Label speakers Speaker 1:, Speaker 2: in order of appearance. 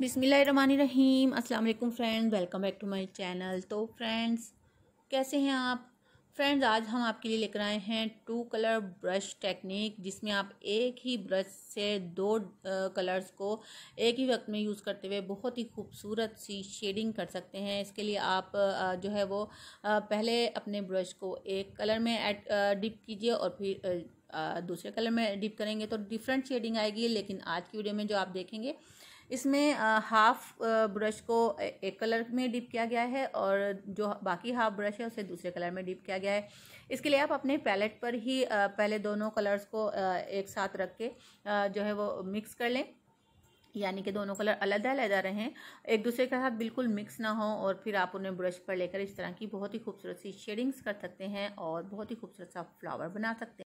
Speaker 1: बिसमीम अस्सलाम वालेकुम friends welcome back to my channel तो फ्रेंड्स कैसे हैं आप फ्रेंड्स आज हम आपके लिए लेकर आए हैं टू कलर ब्रश टेक्निक जिसमें आप एक ही ब्रश से दो कलर्स को एक ही वक्त में यूज़ करते हुए बहुत ही खूबसूरत सी शेडिंग कर सकते हैं इसके लिए आप जो है वो पहले अपने ब्रश को एक कलर में डिप कीजिए और फिर दूसरे कलर में डिप करेंगे तो डिफरेंट शेडिंग आएगी लेकिन आज की वीडियो में जो आप देखेंगे इसमें हाफ ब्रश को एक कलर में डिप किया गया है और जो बाकी हाफ ब्रश है उसे दूसरे कलर में डिप किया गया है इसके लिए आप अपने पैलेट पर ही पहले दोनों कलर्स को एक साथ रख के जो है वो मिक्स कर लें यानी कि दोनों कलर जा रहे रहें एक दूसरे के साथ बिल्कुल मिक्स ना हो और फिर आप उन्हें ब्रश पर लेकर इस तरह की बहुत ही खूबसूरत सी शेडिंग्स कर सकते हैं और बहुत ही खूबसूरत सा फ्लावर बना सकते हैं